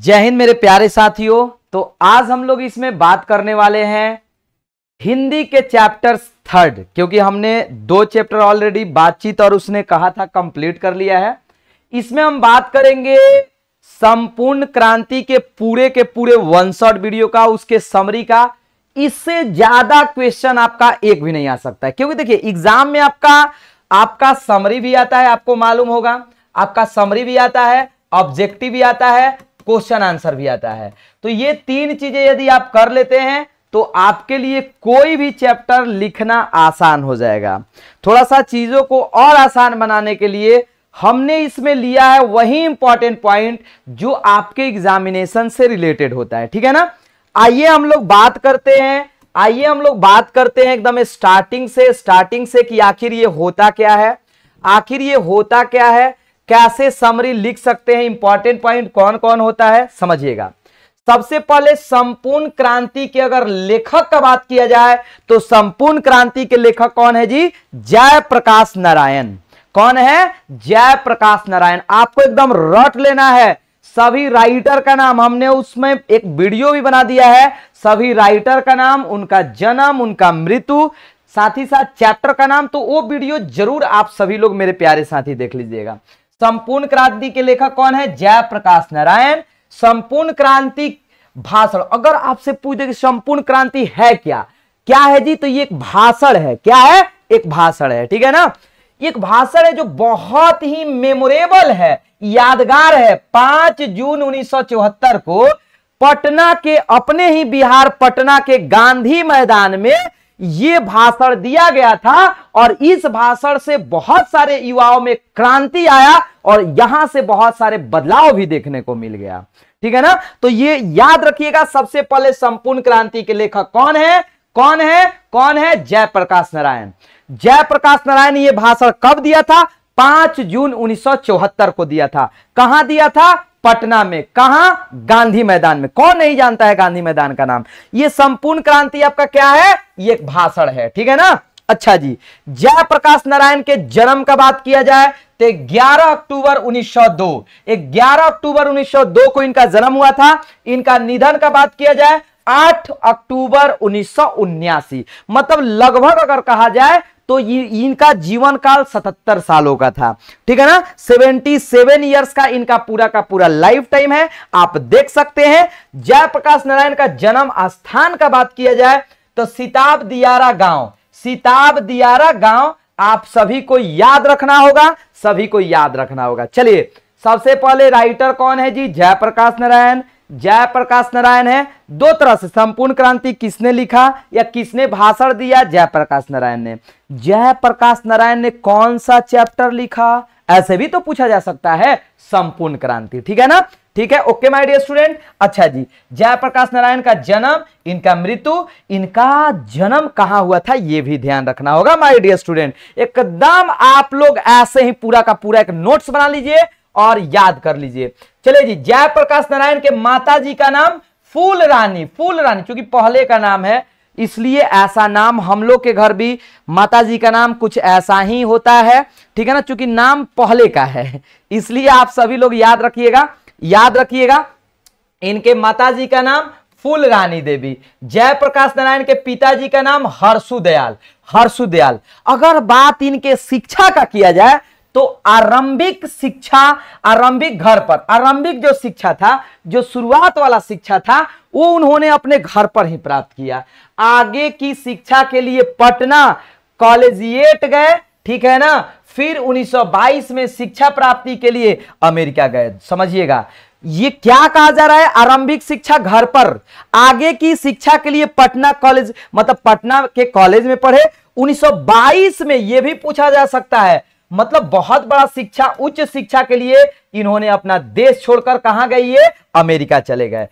जय हिंद मेरे प्यारे साथियों तो आज हम लोग इसमें बात करने वाले हैं हिंदी के चैप्टर थर्ड क्योंकि हमने दो चैप्टर ऑलरेडी बातचीत और उसने कहा था कंप्लीट कर लिया है इसमें हम बात करेंगे संपूर्ण क्रांति के पूरे के पूरे वन शॉट वीडियो का उसके समरी का इससे ज्यादा क्वेश्चन आपका एक भी नहीं आ सकता है क्योंकि देखिए एग्जाम में आपका आपका समरी भी आता है आपको मालूम होगा आपका समरी भी आता है ऑब्जेक्टिव भी आता है क्वेश्चन आंसर भी आता है तो ये तीन चीजें यदि आप कर लेते हैं तो आपके लिए कोई भी चैप्टर लिखना आसान हो जाएगा थोड़ा सा चीजों को और आसान बनाने के लिए हमने इसमें लिया है वही इंपॉर्टेंट पॉइंट जो आपके एग्जामिनेशन से रिलेटेड होता है ठीक है ना आइए हम लोग बात करते हैं आइए हम लोग बात करते हैं एकदम स्टार्टिंग से स्टार्टिंग से कि आखिर ये होता क्या है आखिर ये होता क्या है कैसे समरी लिख सकते हैं इंपॉर्टेंट पॉइंट कौन कौन होता है समझिएगा सबसे पहले संपूर्ण क्रांति के अगर लेखक का बात किया जाए तो संपूर्ण क्रांति के लेखक कौन है जी जयप्रकाश नारायण कौन है जयप्रकाश नारायण आपको एकदम रट लेना है सभी राइटर का नाम हमने उसमें एक वीडियो भी बना दिया है सभी राइटर का नाम उनका जन्म उनका मृत्यु साथ ही साथ चैप्टर का नाम तो वो वीडियो जरूर आप सभी लोग मेरे प्यारे साथी देख लीजिएगा संपूर्ण क्रांति के लेखक कौन है जयप्रकाश नारायण संपूर्ण क्रांति भाषण अगर आपसे पूछे कि संपूर्ण क्रांति है क्या क्या है जी तो ये एक भाषण है क्या है एक भाषण है ठीक है ना एक भाषण है जो बहुत ही मेमोरेबल है यादगार है पांच जून उन्नीस को पटना के अपने ही बिहार पटना के गांधी मैदान में ये भाषण दिया गया था और इस भाषण से बहुत सारे युवाओं में क्रांति आया और यहां से बहुत सारे बदलाव भी देखने को मिल गया ठीक है ना तो ये याद रखिएगा सबसे पहले संपूर्ण क्रांति के लेखक कौन है कौन है कौन है जयप्रकाश नारायण जयप्रकाश नारायण ये भाषण कब दिया था पांच जून 1974 को दिया था कहां दिया था पटना में कहा गांधी मैदान में कौन नहीं जानता है गांधी मैदान का नाम ये संपूर्ण क्रांति आपका क्या है ये एक भाषण है ठीक है ना अच्छा जी जयप्रकाश नारायण के जन्म का बात किया जाए तो 11 अक्टूबर 1902 11 अक्टूबर 1902 को इनका जन्म हुआ था इनका निधन का बात किया जाए 8 अक्टूबर उन्नीस मतलब लगभग अगर कहा जाए तो इनका जीवन काल सतहत्तर सालों का था ठीक है ना सेवेंटी सेवन ईयर्स का इनका पूरा का पूरा लाइफ टाइम है आप देख सकते हैं जयप्रकाश नारायण का जन्म स्थान का बात किया जाए तो सिताब दियारा गांव सिताब दियारा गांव आप सभी को याद रखना होगा सभी को याद रखना होगा चलिए सबसे पहले राइटर कौन है जी जयप्रकाश नारायण जयप्रकाश नारायण है दो तरह से संपूर्ण क्रांति किसने लिखा या किसने भाषण दिया जयप्रकाश नारायण ने जयप्रकाश नारायण ने कौन सा चैप्टर लिखा ऐसे भी तो पूछा जा सकता है संपूर्ण क्रांति ठीक है ना ठीक है ओके माय डियर स्टूडेंट अच्छा जी जयप्रकाश नारायण का जन्म इनका मृत्यु इनका जन्म कहां हुआ था यह भी ध्यान रखना होगा माय डियर स्टूडेंट एकदम आप लोग ऐसे ही पूरा का पूरा एक नोट्स बना लीजिए और याद कर लीजिए चले जी जयप्रकाश नारायण के माता जी का नाम फूल रानी फूल रानी चूंकि पहले का नाम है इसलिए ऐसा नाम हम लोग के घर भी माता जी का नाम कुछ ऐसा ही होता है ठीक है ना चूंकि नाम पहले का है इसलिए आप सभी लोग याद रखिएगा याद रखिएगा इनके माता जी का नाम फूल रानी देवी जयप्रकाश नारायण के पिताजी का नाम हर्षु दयाल हर्षु दयाल अगर बात इनके शिक्षा का किया जाए तो आरंभिक शिक्षा आरंभिक घर पर आरंभिक जो शिक्षा था जो शुरुआत वाला शिक्षा था वो उन्होंने अपने घर पर ही प्राप्त किया आगे की शिक्षा के लिए पटना कॉलेजिएट गए ठीक है ना फिर 1922 में शिक्षा प्राप्ति के लिए अमेरिका गए समझिएगा ये क्या कहा जा रहा है आरंभिक शिक्षा घर पर आगे की शिक्षा के लिए पटना कॉलेज मतलब पटना के कॉलेज में पढ़े 1922 में यह भी पूछा जा सकता है मतलब बहुत बड़ा शिक्षा उच्च शिक्षा के लिए इन्होंने अपना देश छोड़कर कहा गई है अमेरिका चले गए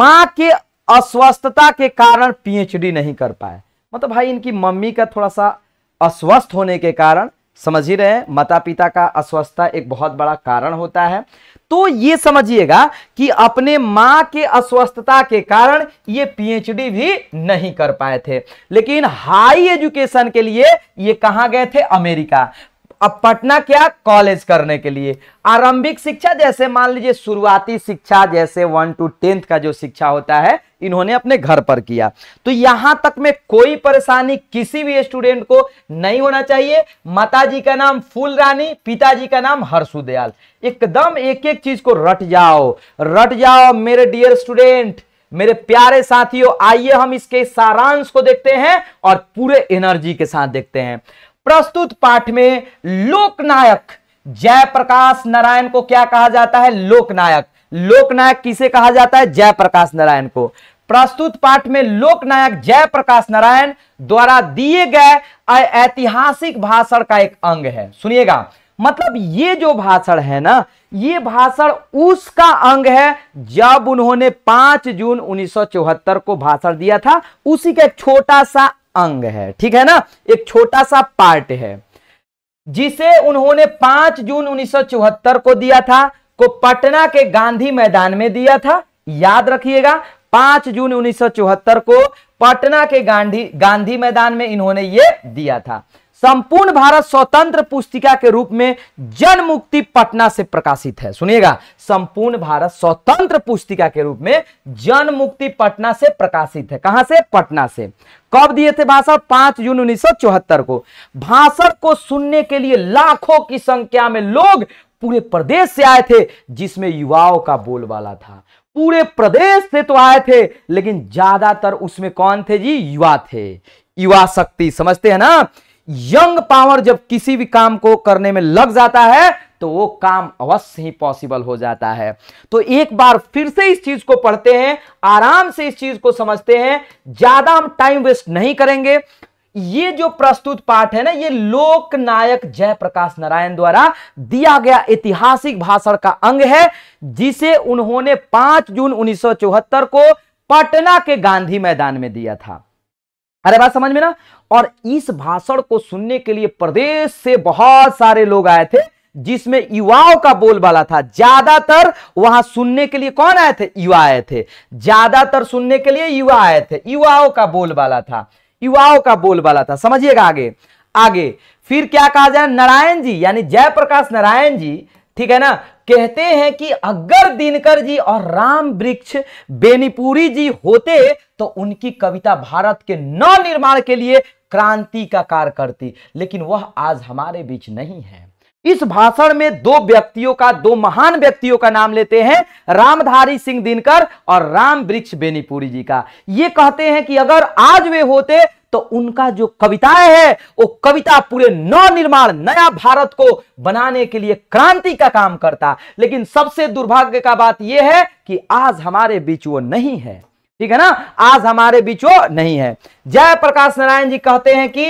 मां के अस्वस्थता के कारण पीएचडी नहीं कर पाए मतलब भाई इनकी मम्मी का थोड़ा सा अस्वस्थ होने के कारण समझ ही रहे हैं माता पिता का अस्वस्थता एक बहुत बड़ा कारण होता है तो ये समझिएगा कि अपने माँ के अस्वस्थता के कारण ये पीएचडी भी नहीं कर पाए थे लेकिन हाई एजुकेशन के लिए ये कहां गए थे अमेरिका अब पटना क्या कॉलेज करने के लिए आरंभिक शिक्षा जैसे मान लीजिए शुरुआती शिक्षा जैसे वन टू टेंथ का जो शिक्षा होता है इन्होंने अपने घर पर किया तो यहां तक में कोई परेशानी किसी भी स्टूडेंट को नहीं होना चाहिए माताजी का नाम फूल रानी पिताजी का नाम हर्षु दयाल एकदम एक एक चीज को रट जाओ रट जाओ मेरे डियर स्टूडेंट मेरे प्यारे साथियों आइए हम इसके सारांश को देखते हैं और पूरे एनर्जी के साथ देखते हैं प्रस्तुत पाठ में लोकनायक जयप्रकाश नारायण को क्या कहा जाता है लोकनायक लोकनायक किसे कहा जाता है जयप्रकाश नारायण को प्रस्तुत पाठ में लोकनायक जयप्रकाश नारायण द्वारा दिए गए ऐतिहासिक भाषण का एक अंग है सुनिएगा मतलब ये जो भाषण है ना ये भाषण उसका अंग है जब उन्होंने 5 जून 1974 को भाषण दिया था उसी का छोटा सा अंग है ठीक है ना एक छोटा सा पार्ट है जिसे उन्होंने 5 जून उन्नीस को दिया था को पटना के गांधी मैदान में दिया था याद रखिएगा 5 जून उन्नीस को पटना के गांधी गांधी मैदान में इन्होंने ये दिया था संपूर्ण भारत स्वतंत्र पुस्तिका के रूप में जन मुक्ति पटना से प्रकाशित है सुनिएगा संपूर्ण भारत स्वतंत्र पुस्तिका के रूप में जन मुक्ति पटना से प्रकाशित है कहां से पटना से कब दिए थे भाषण पांच जून उन्नीस को भाषण को सुनने के लिए लाखों की संख्या में लोग पूरे प्रदेश से आए थे जिसमें युवाओं का बोलबाला था पूरे प्रदेश से तो आए थे लेकिन ज्यादातर उसमें कौन थे जी युवा थे युवा शक्ति समझते हैं ना यंग पावर जब किसी भी काम को करने में लग जाता है तो वो काम अवश्य ही पॉसिबल हो जाता है तो एक बार फिर से इस चीज को पढ़ते हैं आराम से इस चीज को समझते हैं ज्यादा हम टाइम वेस्ट नहीं करेंगे ये जो प्रस्तुत पाठ है ना ये लोकनायक जयप्रकाश नारायण द्वारा दिया गया ऐतिहासिक भाषण का अंग है जिसे उन्होंने 5 जून 1974 को पटना के गांधी मैदान में दिया था अरे बात समझ में ना और इस भाषण को सुनने के लिए प्रदेश से बहुत सारे लोग आए थे जिसमें युवाओं का बोलबाला था ज्यादातर वहां सुनने के लिए कौन आए थे युवा आए थे ज्यादातर सुनने के लिए युवा आए थे युवाओं का बोलबाला था युवाओं का बोलबाला था समझिएगा आगे आगे फिर क्या कहा जाए नारायण जी यानी जयप्रकाश नारायण जी ठीक है ना कहते हैं कि अगर दिनकर जी और राम वृक्ष बेनीपुरी जी होते तो उनकी कविता भारत के नव निर्माण के लिए क्रांति का कार्य करती लेकिन वह आज हमारे बीच नहीं है इस भाषण में दो व्यक्तियों का दो महान व्यक्तियों का नाम लेते हैं रामधारी सिंह दिनकर और राम वृक्ष बेनीपुरी जी का ये कहते हैं कि अगर आज वे होते तो उनका जो कविताएं है वो कविता पूरे नवनिर्माण नया भारत को बनाने के लिए क्रांति का काम करता लेकिन सबसे दुर्भाग्य का बात यह है कि आज हमारे बीच वो नहीं है ठीक है ना आज हमारे बीच वो नहीं है जयप्रकाश नारायण जी कहते हैं कि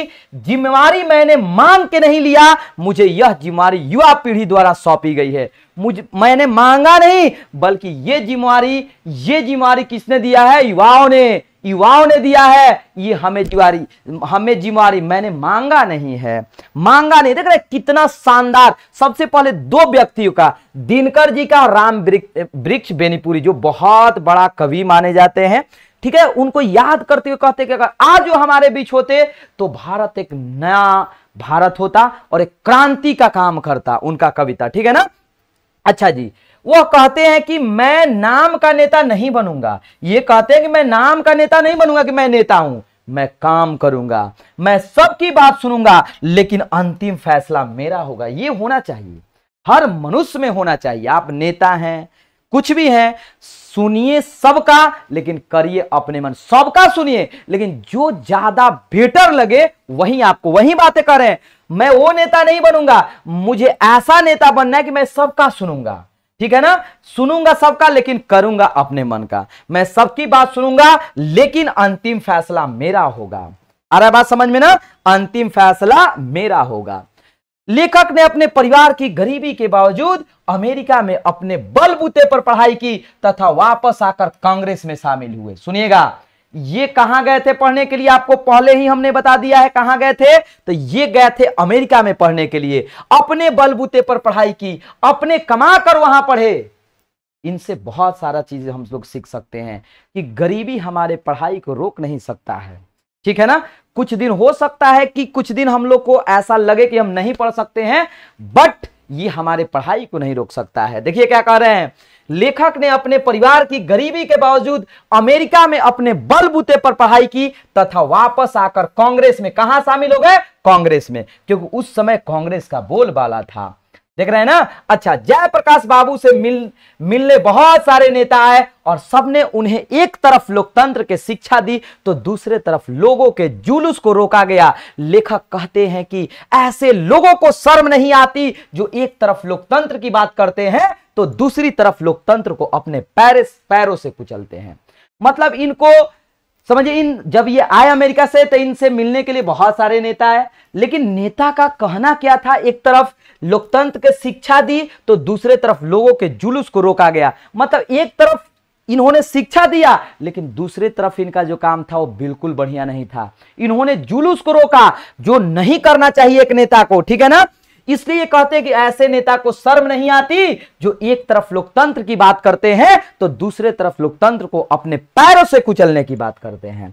जिम्मेवारी मैंने मांग के नहीं लिया मुझे यह जिम्मेवारी युवा पीढ़ी द्वारा सौंपी गई है मुझ मैंने मांगा नहीं बल्कि ये जिम्मेवारी ये जिम्मेवारी किसने दिया है युवाओं ने युवाओं ने दिया है ये हमें जिम्मेवारी हमें जिम्मेवारी मैंने मांगा नहीं है मांगा नहीं देख रहे कितना शानदार सबसे पहले दो व्यक्तियों का दिनकर जी का राम वृक्ष बेनीपुरी जो बहुत बड़ा कवि माने जाते हैं ठीक है उनको याद करते हुए कहते कि अगर आज जो हमारे बीच होते तो भारत एक नया भारत होता और एक क्रांति का काम करता उनका कविता ठीक है ना अच्छा जी वह कहते हैं कि मैं नाम का नेता नहीं बनूंगा ये कहते हैं कि मैं नाम का नेता नहीं बनूंगा कि मैं नेता हूं मैं काम करूंगा मैं सबकी बात सुनूंगा लेकिन अंतिम फैसला मेरा होगा ये होना चाहिए हर मनुष्य में होना चाहिए आप नेता हैं कुछ भी है सुनिए सबका लेकिन करिए अपने मन सबका सुनिए लेकिन जो ज्यादा बेटर लगे वही आपको वही बातें करें मैं वो नेता नहीं बनूंगा मुझे ऐसा नेता बनना है कि मैं सबका सुनूंगा ठीक है ना सुनूंगा सबका लेकिन करूंगा अपने मन का मैं सबकी बात सुनूंगा लेकिन अंतिम फैसला मेरा होगा आ रहा बात समझ में ना अंतिम फैसला मेरा होगा लेखक ने अपने परिवार की गरीबी के बावजूद अमेरिका में अपने बलबूते पर पढ़ाई की तथा वापस आकर कांग्रेस में शामिल हुए सुनिएगा ये कहां गए थे पढ़ने के लिए आपको पहले ही हमने बता दिया है कहां गए थे तो ये गए थे अमेरिका में पढ़ने के लिए अपने बलबूते पर पढ़ाई की अपने कमा कर वहां पढ़े इनसे बहुत सारा चीज हम लोग सीख सकते हैं कि गरीबी हमारे पढ़ाई को रोक नहीं सकता है ठीक है ना कुछ दिन हो सकता है कि कुछ दिन हम लोग को ऐसा लगे कि हम नहीं पढ़ सकते हैं बट ये हमारे पढ़ाई को नहीं रोक सकता है देखिए क्या कह रहे हैं लेखक ने अपने परिवार की गरीबी के बावजूद अमेरिका में अपने बलबूते पर पढ़ाई की तथा वापस आकर कांग्रेस में कहा शामिल हो गए कांग्रेस में क्योंकि उस समय कांग्रेस का बोलबाला था देख रहे हैं ना अच्छा जयप्रकाश बाबू से मिल मिलने बहुत सारे नेता आए और सबने उन्हें एक तरफ लोकतंत्र के शिक्षा दी तो दूसरे तरफ लोगों के जुलूस को रोका गया लेखक कहते हैं कि ऐसे लोगों को शर्म नहीं आती जो एक तरफ लोकतंत्र की बात करते हैं तो दूसरी तरफ लोकतंत्र को अपने पैर पैरों से कुचलते हैं मतलब इनको समझिए इन जब ये आए अमेरिका से तो इनसे मिलने के लिए बहुत सारे नेता है लेकिन नेता का कहना क्या था एक तरफ लोकतंत्र के शिक्षा दी तो दूसरे तरफ लोगों के जुलूस को रोका गया मतलब एक तरफ इन्होंने शिक्षा दिया लेकिन दूसरे तरफ इनका जो काम था वो बिल्कुल बढ़िया नहीं था इन्होंने जुलूस को रोका जो नहीं करना चाहिए एक नेता को ठीक है ना इसलिए कहते हैं कि ऐसे नेता को शर्म नहीं आती जो एक तरफ लोकतंत्र की बात करते हैं तो दूसरे तरफ लोकतंत्र को अपने पैरों से कुचलने की बात करते हैं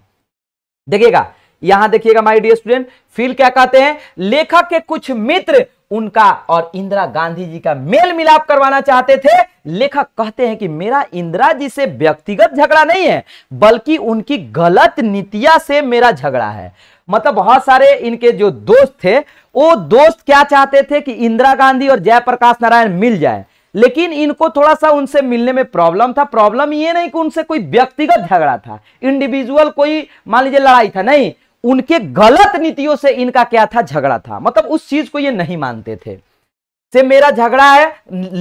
देखिएगा यहां देखिएगा माय डियर स्टूडेंट फिर क्या कहते हैं लेखक के कुछ मित्र उनका और इंदिरा गांधी जी का मेल मिलाप करवाना चाहते थे लेखक कहते हैं कि मेरा इंदिरा जी से व्यक्तिगत झगड़ा नहीं है बल्कि उनकी गलत नीतियां से मेरा झगड़ा है मतलब बहुत सारे इनके जो दोस्त थे वो दोस्त क्या चाहते थे कि इंदिरा गांधी और जयप्रकाश नारायण मिल जाए लेकिन इनको थोड़ा सा उनसे मिलने में प्रॉब्लम था प्रॉब्लम ये नहीं कि उनसे कोई व्यक्तिगत झगड़ा था इंडिविजुअल कोई मान लीजिए लड़ाई था नहीं उनके गलत नीतियों से इनका क्या था झगड़ा था मतलब उस चीज को ये नहीं मानते थे से मेरा झगड़ा है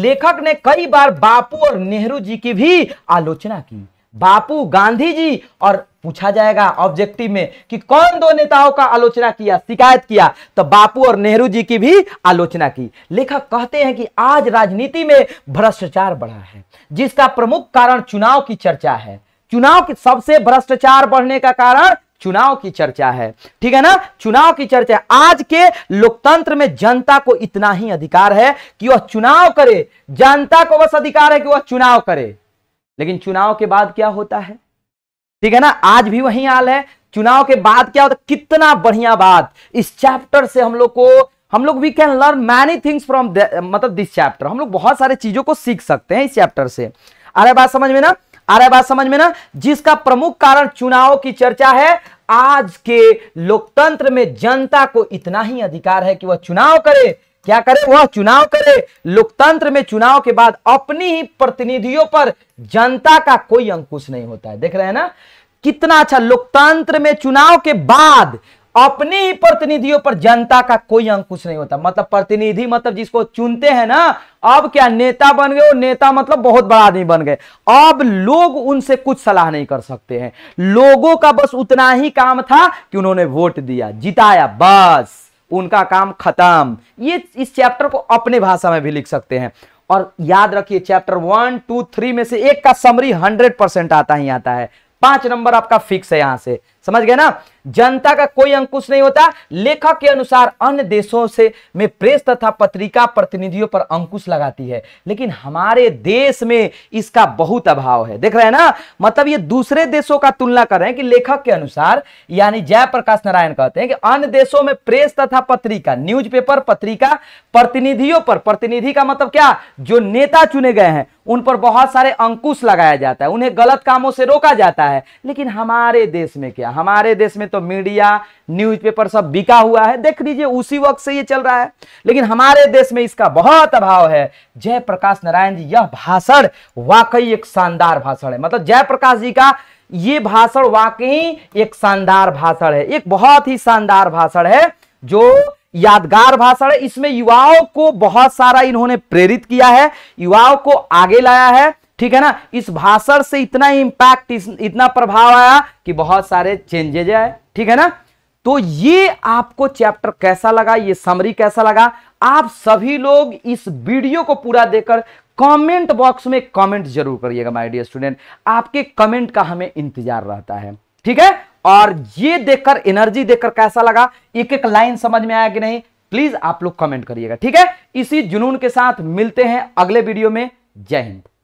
लेखक ने कई बार बापू और नेहरू जी की भी आलोचना की बापू गांधी जी और पूछा जाएगा ऑब्जेक्टिव में कि कौन दो नेताओं का आलोचना किया शिकायत किया तो बापू और नेहरू जी की भी आलोचना की लेखक कहते हैं कि आज राजनीति में भ्रष्टाचार बढ़ा है जिसका प्रमुख कारण चुनाव की चर्चा है चुनाव की सबसे भ्रष्टाचार बढ़ने का कारण चुनाव की चर्चा है ठीक है ना चुनाव की चर्चा आज के लोकतंत्र में जनता को इतना ही अधिकार है कि वह चुनाव करे जनता को बस अधिकार है कि वह चुनाव करे लेकिन चुनाव के बाद क्या होता है ठीक है ना आज भी वही हाल है चुनाव के बाद क्या होता है कितना बढ़िया बात इस चैप्टर से हम लोग को हम लोग we can learn many things from मतलब दिस चैप्टर हम लोग बहुत सारे चीजों को सीख सकते हैं इस चैप्टर से आ रहा बात समझ में ना आ रहा बात समझ में ना जिसका प्रमुख कारण चुनाव की चर्चा है आज के लोकतंत्र में जनता को इतना ही अधिकार है कि वह चुनाव करे क्या करे वह चुनाव करे लोकतंत्र में चुनाव के बाद अपनी ही प्रतिनिधियों पर जनता का कोई अंकुश नहीं होता है देख रहे हैं ना कितना अच्छा लोकतंत्र में चुनाव के बाद अपने ही प्रतिनिधियों पर जनता का कोई अंकुश नहीं होता मतलब प्रतिनिधि मतलब जिसको चुनते हैं ना अब क्या नेता बन गए और नेता मतलब बहुत बड़ा आदमी बन गए अब लोग उनसे कुछ सलाह नहीं कर सकते हैं लोगों का बस उतना ही काम था कि उन्होंने वोट दिया जिताया बस उनका काम खत्म ये इस चैप्टर को अपने भाषा में भी लिख सकते हैं और याद रखिए चैप्टर वन टू थ्री में से एक का समरी हंड्रेड परसेंट आता ही आता है पांच नंबर आपका फिक्स है यहां से समझ गए ना जनता का कोई अंकुश नहीं होता लेखक के अनुसार अन्य देशों से में प्रेस तथा पत्रिका प्रतिनिधियों पर अंकुश लगाती है लेकिन हमारे देश में इसका बहुत अभाव है देख रहे हैं ना मतलब ये दूसरे देशों का तुलना कर रहे हैं कि लेखक के अनुसार यानी जयप्रकाश नारायण कहते हैं कि अन्य देशों में प्रेस तथा पत्रिका न्यूज पत्रिका प्रतिनिधियों पर प्रतिनिधि का मतलब क्या जो नेता चुने गए हैं उन पर बहुत सारे अंकुश लगाया जाता है उन्हें गलत कामों से रोका जाता है लेकिन हमारे देश में क्या मीडिया हमारे देश में तो मीडिया न्यूज़पेपर सब बिका हुआ है देख लीजिए उसी वक्त से ये चल रहा है लेकिन हमारे देश में इसका बहुत अभाव है जयप्रकाश नारायण जी यह भाषण वाकई एक शानदार भाषण है मतलब जयप्रकाश जी का ये भाषण वाकई एक शानदार भाषण है एक बहुत ही शानदार भाषण है जो यादगार भाषण है इसमें युवाओं को बहुत सारा इन्होंने प्रेरित किया है युवाओं को आगे लाया है ठीक है ना इस भाषण से इतना इंपैक्ट इतना प्रभाव आया कि बहुत सारे चेंजेज आए ठीक है ना तो ये आपको चैप्टर कैसा लगा ये समरी कैसा लगा आप सभी लोग इस वीडियो को पूरा देकर कमेंट बॉक्स में कमेंट जरूर करिएगा माय डियर स्टूडेंट आपके कमेंट का हमें इंतजार रहता है ठीक है और ये देखकर एनर्जी देखकर कैसा लगा एक एक लाइन समझ में आया कि नहीं प्लीज आप लोग कमेंट करिएगा ठीक है इसी जुनून के साथ मिलते हैं अगले वीडियो में जय हिंद